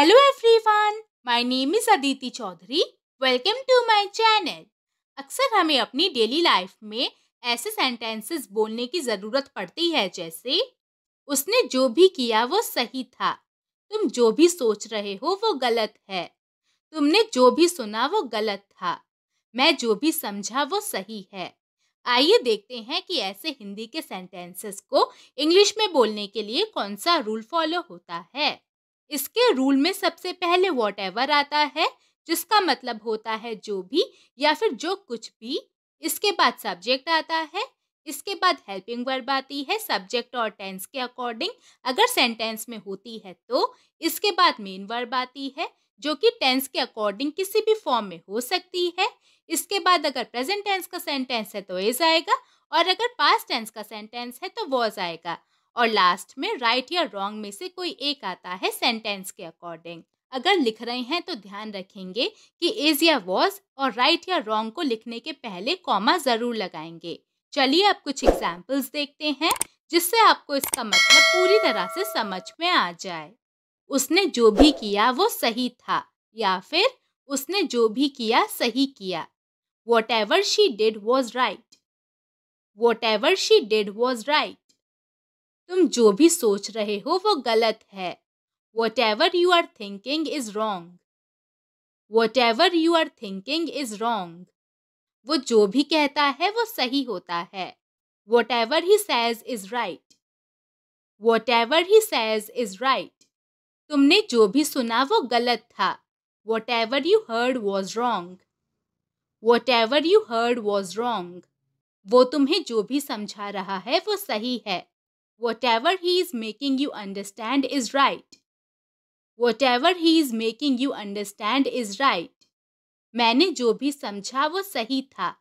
Hello everyone my name is Aditi Chaudhary welcome to my channel अक्सर हमें अपनी डेली लाइफ में ऐसे सेंटेंसेस बोलने की ज़रूरत पड़ती है जैसे उसने जो भी किया वो सही था तुम जो भी सोच रहे हो वो गलत है तुमने जो भी सुना वो गलत था मैं जो भी समझा वो सही है आइए देखते हैं कि ऐसे हिंदी के सेंटेंसेस को इंग्लिश में बोलने के लिए कौन सा रूल फॉलो होता है इसके रूल में सबसे पहले वॉट एवर आता है जिसका मतलब होता है जो भी या फिर जो कुछ भी इसके बाद सब्जेक्ट आता है इसके बाद हेल्पिंग वर्ब आती है सब्जेक्ट और टेंस के अकॉर्डिंग अगर सेंटेंस में होती है तो इसके बाद मेन वर्ब आती है जो कि टेंस के अकॉर्डिंग किसी भी फॉर्म में हो सकती है इसके बाद अगर प्रेजेंट टेंस का सेंटेंस है तो एज आएगा और अगर पास्ट टेंस का सेंटेंस है तो वॉज आएगा और लास्ट में राइट या रॉन्ग में से कोई एक आता है सेंटेंस के अकॉर्डिंग अगर लिख रहे हैं तो ध्यान रखेंगे कि इज़ या वॉज और राइट या रॉन्ग को लिखने के पहले कॉमा ज़रूर लगाएंगे चलिए अब कुछ एग्जाम्पल्स देखते हैं जिससे आपको इसका मतलब पूरी तरह से समझ में आ जाए उसने जो भी किया वो सही था या फिर उसने जो भी किया सही किया whatever she did was right whatever she did was right तुम जो भी सोच रहे हो वो गलत है whatever you are thinking is wrong whatever you are thinking is wrong वो जो भी कहता है वो सही होता है whatever he says is right whatever he says is right तुमने जो भी सुना वो गलत था whatever you heard was wrong whatever you heard was wrong वो तुम्हें जो भी समझा रहा है वो सही है Whatever he is making you understand is right. Whatever he is making you understand is right. मैंने जो भी समझा वो सही था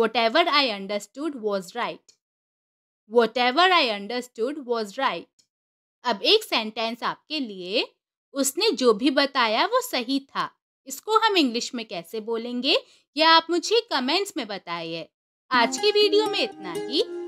whatever i understood was right whatever i understood was right was right अब एक सेंटेंस आपके लिए उसने जो भी बताया वो सही था इसको हम इंग्लिश में कैसे बोलेंगे या आप मुझे कमेंट्स में बताइए आज की वीडियो में इतना ही